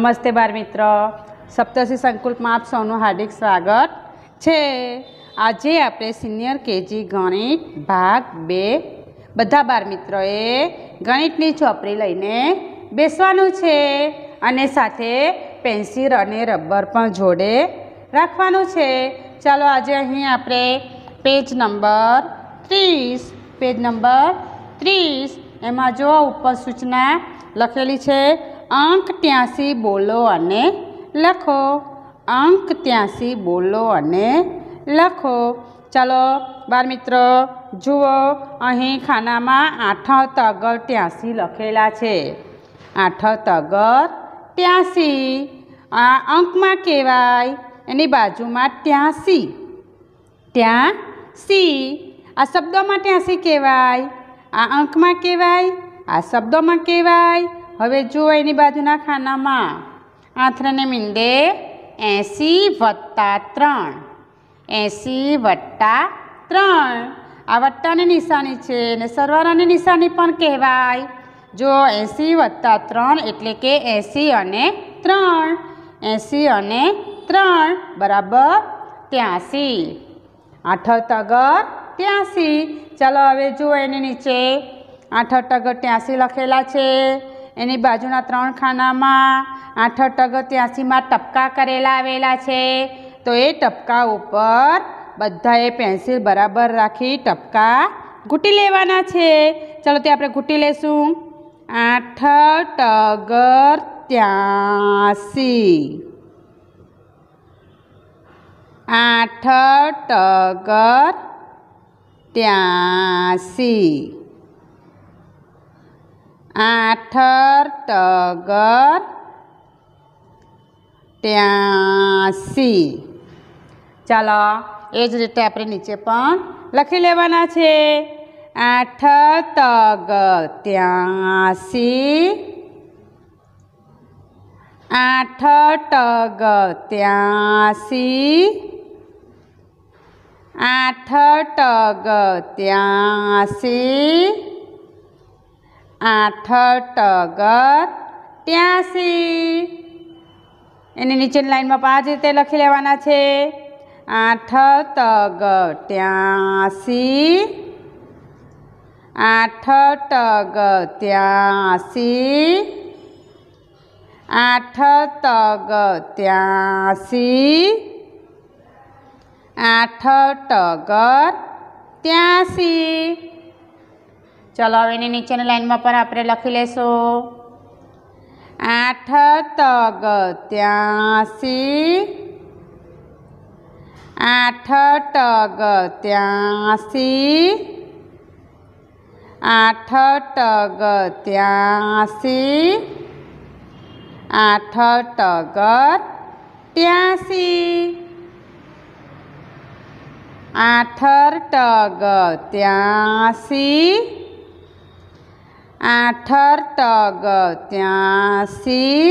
નમસ્તે બાર મિત્ર સપ્તર્ષિ સંકુલમાં આપ સૌનું હાર્દિક સ્વાગત છે આજે આપણે સિનિયર કેજી ગણિત ભાગ બે બધા બાર મિત્રોએ ગણિતની ચોપડી લઈને બેસવાનું છે અને સાથે પેન્સિલ અને રબર પણ જોડે રાખવાનું છે ચાલો આજે અહીં આપણે પેજ નંબર ત્રીસ પેજ નંબર ત્રીસ એમાં જો ઉપર સૂચના લખેલી છે અંક ત્યાંસી બોલો અને લખો અંક ત્યાંસી બોલો અને લખો ચાલો બાળ મિત્ર જુઓ અહીં ખાનામાં આઠ તગર ત્યાંસી લખેલા છે આઠ તગર ત્યાંસી આ અંકમાં કહેવાય એની બાજુમાં ત્યાંસી ત્યાં સી આ શબ્દોમાં ત્યાંસી કહેવાય આ અંકમાં કહેવાય આ શબ્દોમાં કહેવાય હવે જુઓ એની બાજુના ખાનામાં આંથરાને મીંદે એંસી વત્તા ત્રણ એંસી વત્તા ત્રણ આ વત્તાની નિશાની છે અને સરવાળાની નિશાની પણ કહેવાય જો એંસી વત્તા ત્રણ એટલે કે એંસી અને ત્રણ એંસી અને ત્રણ બરાબર ત્યાંસી આઠર તગર ત્યાંસી ચાલો હવે જુઓ એની નીચે આઠર તગર ત્યાંસી લખેલા છે એની બાજુના ત્રણ ખાનામાં આઠ અગત્યાસીમાં ટપકા કરેલા આવેલા છે તો એ ટપકા ઉપર બધાએ પેન્સિલ બરાબર રાખી ટપકા ઘૂંટી લેવાના છે ચલો તે આપણે ઘૂંટી લેશું આઠ ટગર ત્યાંસી આઠ ટગર ત્યાસી આઠર ટગર ત્યાસી ચાલો એ જ રીતે આપણે નીચે પણ લખી લેવાના છે આઠ તગર ત્યાસી આઠ ટગ ત્યાસી આઠ ટગ ત્યાસી આઠ ટગર ત્યાંસી એની નીચેની લાઈનમાં પાંચ રીતે લખી લેવાના છે આઠ ટગર ત્યાંસી આઠ ટગર ત્યાંસી આઠ ટગર ત્યાંસી આઠ ટગર ત્યાંસી ચલો હવે એની નીચેની લાઈનમાં પણ આપણે લખી લેશું આઠ તગ ત્યાસી આઠ ટગ ત્યાસી આઠ ટગ ત્યાસી આઠ ટગર ત્યાસી આઠ ટગ ત્યાસી આઠર તગ ત્યાંસી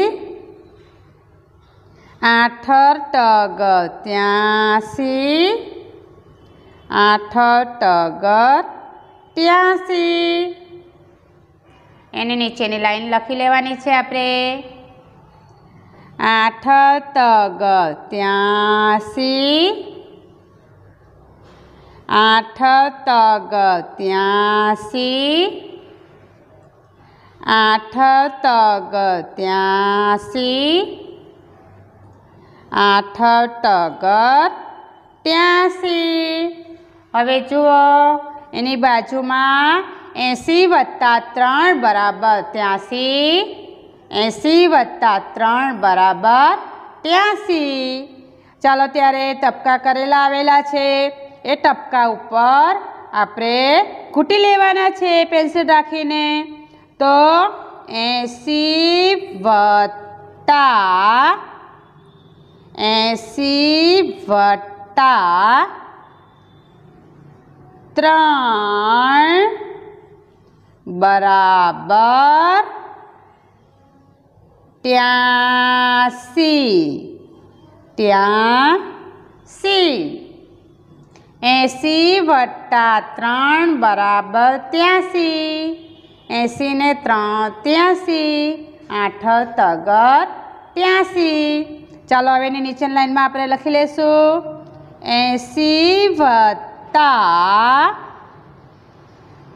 આઠર તગ ત્યાંસી આઠર તગર ત્યાંસી એની નીચેની લાઈન લખી લેવાની છે આપણે આઠ તગ ત્યાંસી આઠ તગ ત્યાંસી આઠ તગત્યાસી આઠ તગત ત્યાસી હવે જુઓ એની બાજુમાં એંસી વત્તા ત્રણ બરાબર ત્યાંસી એંસી વત્તા ત્રણ બરાબર ત્યાંસી ચાલો ત્યારે ટપકા કરેલા આવેલા છે એ ટપકા ઉપર આપણે ઘૂંટી લેવાના છે પેન્સિલ રાખીને તો એંસી વત્તા એંસી વત્તા ત્રણ બરાબર ત્યાસી ત્યાસી એંસી વત્તા ત્રણ બરાબર ત્યાસી એંસી ને ત્રણ ત્યાંસી આઠ તગર ત્યાંસી ચાલો હવે એની નીચેની લાઈનમાં આપણે લખી લઈશું એંસી વત્તા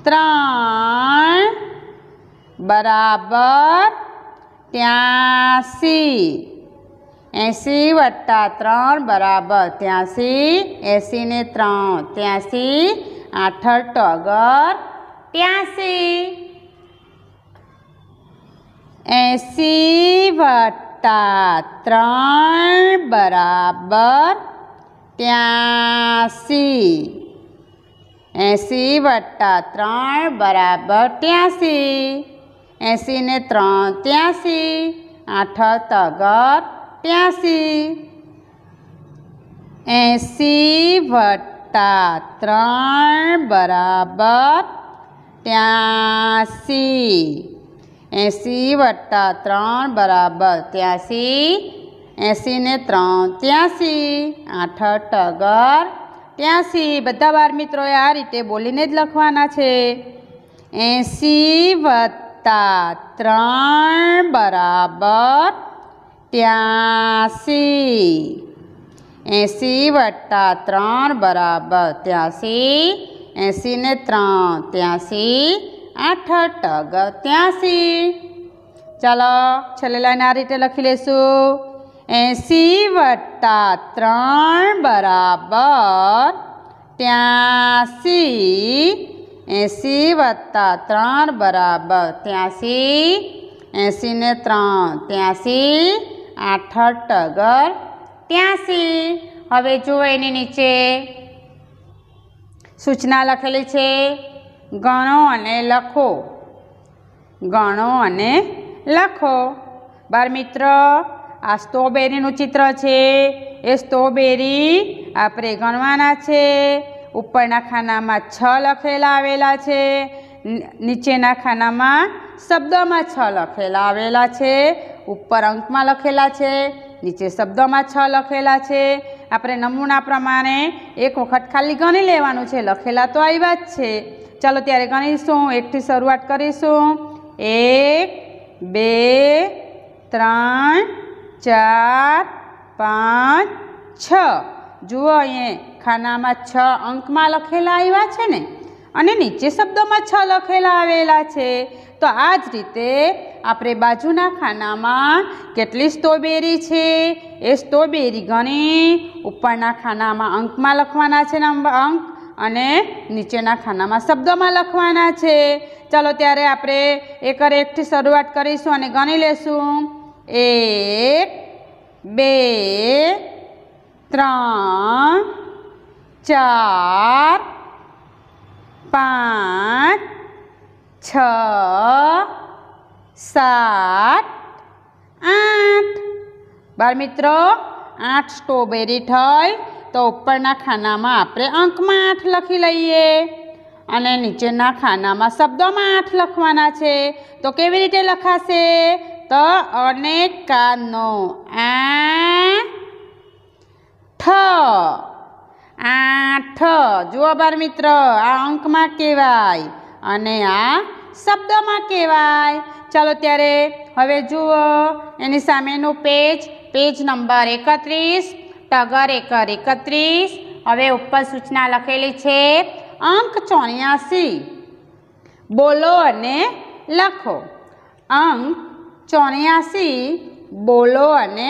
ત્રણ બરાબર ત્યાંસી એંસી વત્તા ત્રણ બરાબર ત્યાંસી એંસી ને ત્રણ ત્યાંસી આઠ ટગર ત્યાંસી एसी वटा त्र बराबर त्यासी एसी वटा त्र बराबर त्यासी एसी ने त्र त्यासी आठ तगर त्यासी एसी वटा त्र बराबर त्यासी એંસી વત્તા ત્રણ બરાબર ત્યાંસી એંસીને ત્રણ ત્યાંસી આઠ ટગર ત્યાંસી બધા બાર મિત્રોએ આ રીતે બોલીને જ લખવાના છે એંસી વત્તા ત્રણ બરાબર ત્યાંસી એંસી વત્તા ત્રણ બરાબર ત્યાંસી એંસીને ત્રણ ત્યાંસી આઠ ટગ ત્યાંસી ચાલો છેલ્લી લાઈન આ રીતે લખી લેશું એંસી વત્તા ત્રણ બરાબર ત્યાંસી એંસી વત્તા ત્રણ બરાબર ત્યાંસી એંસી ને ત્રણ ત્યાંસી આઠ ટગર ત્યાંસી હવે જુઓ એની નીચે સૂચના લખેલી છે ગણો અને લખો ગણો અને લખો બાર મિત્ર આ સ્ટ્રોબેરીનું ચિત્ર છે એ સ્ટ્રોબેરી આપણે ગણવાના છે ઉપરના ખાનામાં છ લખેલા આવેલા છે નીચેના ખાનામાં શબ્દમાં છ લખેલા આવેલા છે ઉપર અંકમાં લખેલા છે નીચે શબ્દમાં છ લખેલા છે આપણે નમૂના પ્રમાણે એક વખત ખાલી ગણી લેવાનું છે લખેલા તો આવ્યા જ છે ચાલો ત્યારે ગણીશું એકથી શરૂઆત કરીશું એક બે ત્રણ ચાર પાંચ છ જુઓ અહીંયા ખાનામાં છ અંકમાં લખેલા આવ્યા છે ને અને નીચે શબ્દોમાં છ લખેલા આવેલા છે તો આ જ રીતે આપણે બાજુના ખાનામાં કેટલી સ્ટ્રોબેરી છે એ સ્ટ્રોબેરી ગણી ઉપરના ખાનામાં અંકમાં લખવાના છે નંબર અંક અને નીચેના ખાનામાં શબ્દોમાં લખવાના છે ચાલો ત્યારે આપણે એકર એકથી શરૂઆત કરીશું અને ગણી લેશું એક બે ત્રણ ચાર પાંચ છ સાત આઠ બાર મિત્રો આઠ સ્ટ્રોબેરી થઈ તો ઉપરના ખાનામાં આપણે અંકમાં આઠ લખી લઈએ અને નીચેના ખાનામાં શબ્દોમાં આઠ લખવાના છે તો કેવી રીતે લખાશે તો અને કાનો આ ઠ આઠ જુઓ બાર મિત્ર આ અંકમાં કહેવાય અને આ શબ્દમાં કહેવાય ચાલો ત્યારે હવે જુઓ એની સામેનું પેજ પેજ નંબર એકત્રીસ ટગર એકર એકત્રીસ હવે ઉપર સૂચના લખેલી છે અંક ચોર્યાસી બોલો અને લખો અંક ચોર્યાસી બોલો અને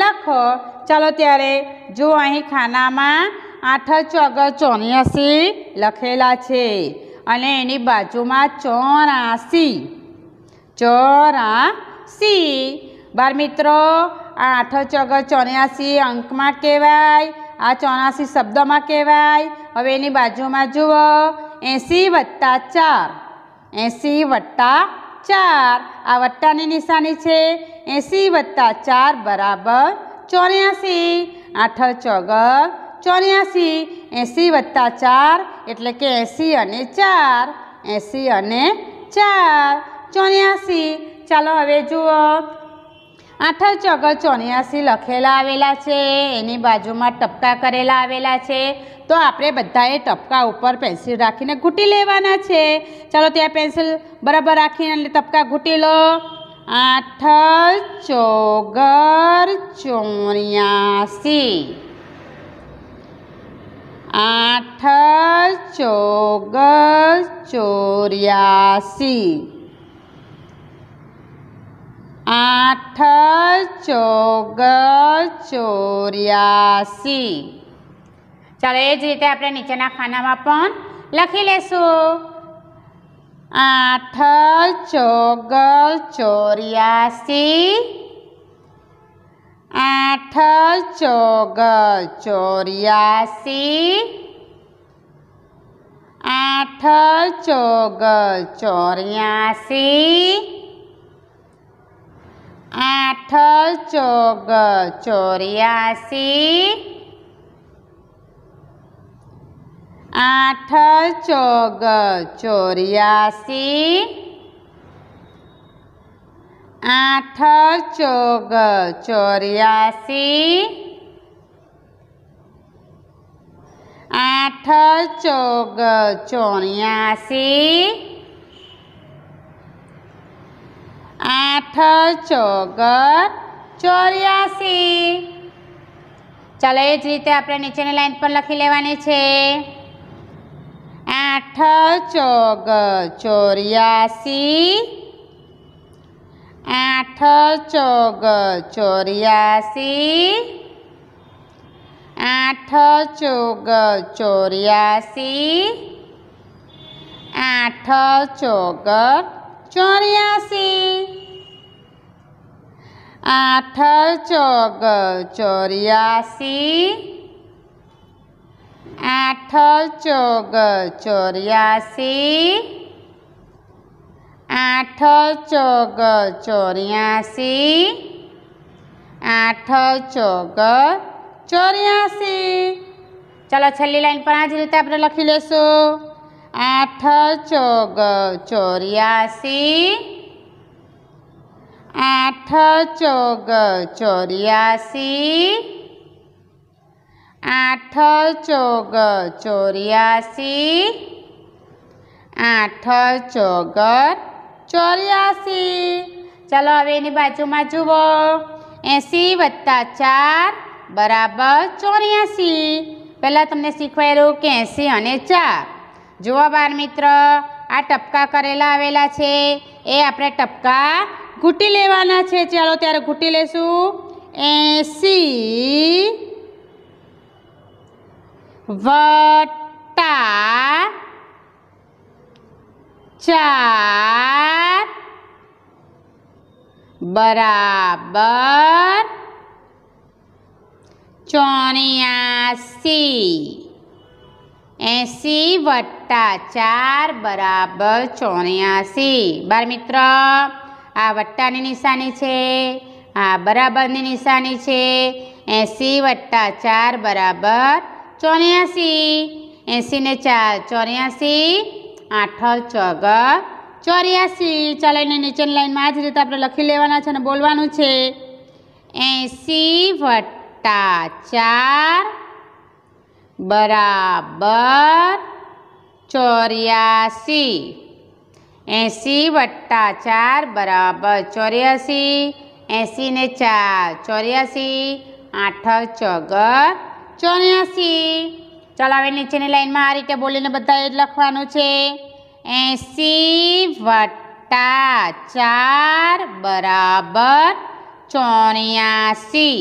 લખો ચાલો ત્યારે જુઓ અહીં ખાનામાં આઠ ચોગ ચોર્યાસી લખેલા છે અને એની બાજુમાં ચોરાસી ચોરાસી બાર મિત્રો આ આઠ ચોગ ચોર્યાસી અંકમાં કહેવાય આ ચોરાસી શબ્દમાં કહેવાય હવે એની બાજુમાં જુઓ એંસી વત્તા ચાર એંસી વત્તા ચાર આ વત્તાની નિશાની છે એંસી વત્તા ચાર બરાબર ચોર્યાસી આઠ ચોગ ચોર્યાસી એંસી વત્તા ચાર એટલે કે એંસી અને ચાર એંસી અને ચાર ચોર્યાસી ચાલો હવે જુઓ આઠ ચોક ચોર્યાસી લખેલા આવેલા છે એની બાજુમાં ટપકા કરેલા આવેલા છે તો આપણે બધાએ ટપકા ઉપર પેન્સિલ રાખીને ઘૂંટી લેવાના છે ચાલો ત્યાં પેન્સિલ બરાબર રાખીને ટપકા ઘૂંટી લો આઠ ચોગર ચોર્યાસી આઠ ચોગ ચોર્યાસી આઠ ચોગ ચોર્યાસી ચાલો એ જ રીતે આપણે નીચેના ખાનામાં પણ લખી લેશું આઠ ચોગ ચોર્યાસી આઠ ચોગ ચોર્યાસી આઠ ચોગ ચોર્યાસી આઠ ચોગ ચોર્યાસી આઠ ચોગ ચોર્યાસી આઠ ચોગ ચોર્યાસી આઠ ચોગ ચોર્યાસી આઠ ચોગ ચોર્યાસી ચાલો એ જ રીતે આપણે નીચેની લાઈન પર લખી લેવાની છે આઠ ચોગ ચોર્યાસી આઠ ચોગ ચોર્યાસી આઠ ચોગ ચોર્યાસી આઠ ચોગ ચોર્યાસી આઠ ચોગ ચોર્યાસી આઠ ચોગ ચોર્યાસી ଆଠ ଚୋଗ ଚରିଆଶୀ आठ चौग चौरासी चलो छली लाइन पर आज रीते आप लखी लेसु आठ चौग चौरासी आठ चौग चौरासी आठ चौग चौरासी आठ चौग ચોર્યાસી ચાલો હવે એની બાજુમાં જુઓ એંસી વત્તા ચાર બરાબર ચોર્યાસી પહેલાં તમને શીખવાડ્યું કે એંસી અને ચાર જુઓ બાર મિત્ર આ ટપકા કરેલા આવેલા છે એ આપણે ટપકા ઘૂંટી લેવાના છે ચાલો ત્યારે ઘૂંટી લેશું એંસી વટા ચાર બરાબર ચોર્યાસી એંસી વત્તા ચાર બરાબર ચોર્યાસી બાર મિત્ર આ વટ્ટાની નિશાની છે આ બરાબરની નિશાની છે એંસી વત્તા ચાર બરાબર ચોર્યાસી એંસીને ચાર ચોર્યાસી આઠર ચોગ ચોર્યાસી ચાલો એને નીચેની લાઈનમાં આ જ રીતે આપણે લખી લેવાના છે અને બોલવાનું છે એંસી વટ્ટા ચાર બરાબર ચોર્યાસી એંસી વટ્ટા ચાર બરાબર ચોર્યાસી એંસી ને ચાર ચોર્યાસી આઠ ચોગ ચોર્યાસી ચાલો હવે નીચેની લાઈનમાં આ રીતે બોલીને બધા એ જ લખવાનું છે એંસી વટ્ટા ચાર બરાબર ચોર્યાસી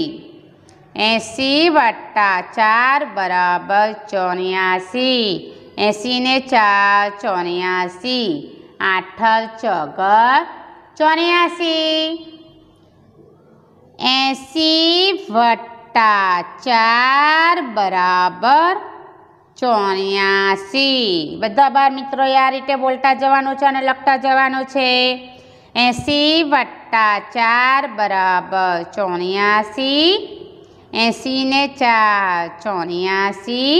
એંસી વટ્ટા ચાર બરાબર ચોર્યાસી એંસીને ચાર ચોર્યાસી આઠ ચોગર ચોર્યાસી એસી વટ્ટા ચાર બરાબર ચોર્યાસી બધા બાર મિત્રો આ રીતે બોલતા જવાનું છે અને લખતા જવાનું છે એંસી વટ્ટા ચાર બરાબર ચોર્યાસી એંસીને ચાર ચોર્યાસી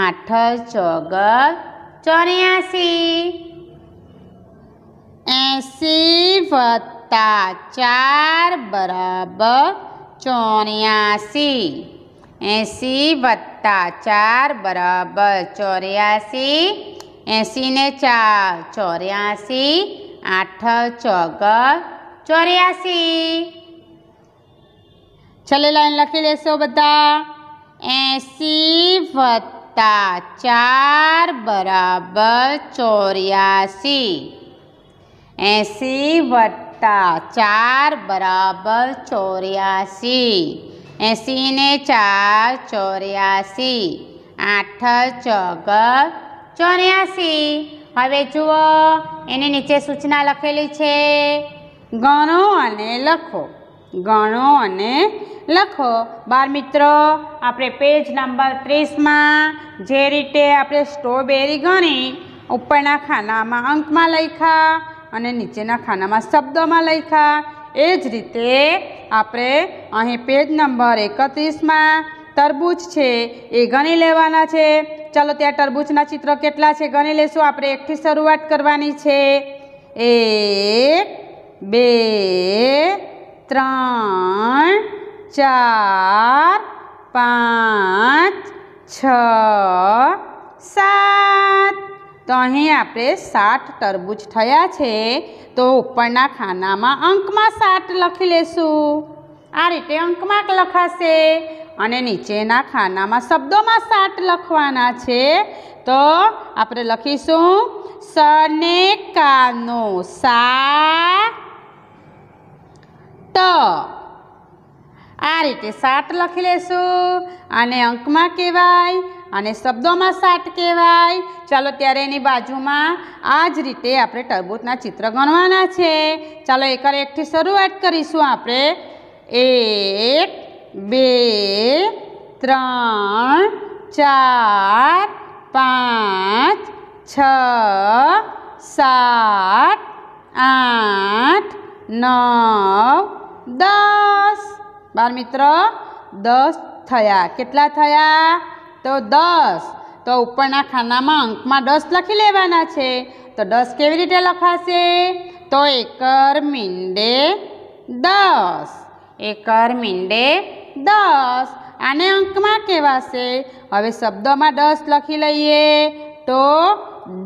આઠ ચોગ ચોર્યાસી એંસી વત્તા ચાર બરાબર ચોર્યાસી ऐसी बत्ता चार बराबर चौरासी ऐसी ने चार चौरासी आठ चौग चौरासी चले लाइन लखी लेसो बता ऐसी वत्ता चार बराबर चौरासी ऐसी वत्ता चार बराबर चौरासी એંસીને ચાર ચોર્યાસી આઠ ચોગ ચોર્યાસી હવે જુઓ એની નીચે સૂચના લખેલી છે ગણો અને લખો ગણો અને લખો બાર મિત્રો આપણે પેજ નંબર ત્રીસમાં જે રીતે આપણે સ્ટ્રોબેરી ગણી ઉપરના ખાનામાં અંકમાં લખ્યા અને નીચેના ખાનામાં શબ્દોમાં લખ્યા એ જ રીતે આપણે અહીં પેજ નંબર એકત્રીસમાં તરબૂચ છે એ ગણી લેવાના છે ચાલો ત્યાં તરબૂચના ચિત્ર કેટલા છે ગણી લેશું આપણે એકથી શરૂઆત કરવાની છે એક બે ત્રણ ચાર પાંચ છ સાત તો અહીં આપણે સાઠ તરબૂચ થયા છે તો ઉપરના ખાનામાં અંકમાં સાઠ લખી લેશું આ રીતે અંકમાં લખાશે અને નીચેના ખાનામાં શબ્દોમાં સાઠ લખવાના છે તો આપણે લખીશું સનેકાનો સા ટ આ રીતે સાઠ લખી લેશું અને અંકમાં કહેવાય અને શબ્દોમાં સાત કહેવાય ચાલો ત્યારે એની બાજુમાં આ જ રીતે આપણે તરબૂચના ચિત્ર ગણવાના છે ચાલો એકર એકથી શરૂઆત કરીશું આપણે એક બે ત્રણ ચાર પાંચ છ સાત આઠ નવ દસ બાર મિત્ર દસ થયા કેટલા થયા તો દસ તો ઉપરના ખાનામાં અંકમાં દસ લખી લેવાના છે તો દસ કેવી રીતે લખાશે તો એકર મીંડે દસ એકર મીંડે દસ આને અંકમાં કહેવાશે હવે શબ્દોમાં દસ લખી લઈએ તો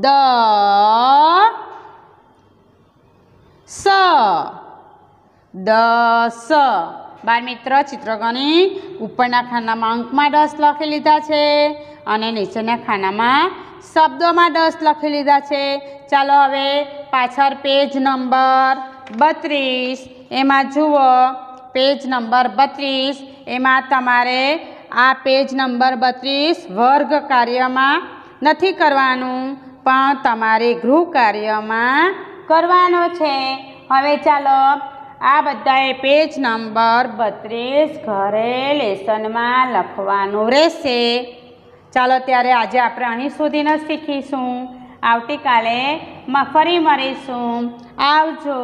દ સ દસ બાળ મિત્ર ચિત્રગણે ઉપરના ખાનામાં અંકમાં દસ લખી લીધા છે અને નીચેના ખાનામાં શબ્દોમાં દસ લખી લીધા છે ચાલો હવે પાછળ પેજ નંબર બત્રીસ એમાં જુઓ પેજ નંબર બત્રીસ એમાં તમારે આ પેજ નંબર બત્રીસ વર્ગ કાર્યમાં નથી કરવાનું પણ તમારે ગૃહ કાર્યમાં કરવાનો છે હવે ચાલો આ બધાએ પેજ નંબર બત્રીસ ઘરે લેસનમાં લખવાનું રહેશે ચાલો ત્યારે આજે આપણે અહીં સુધી ન શીખીશું આવતીકાલે ફરી મળીશું આવજો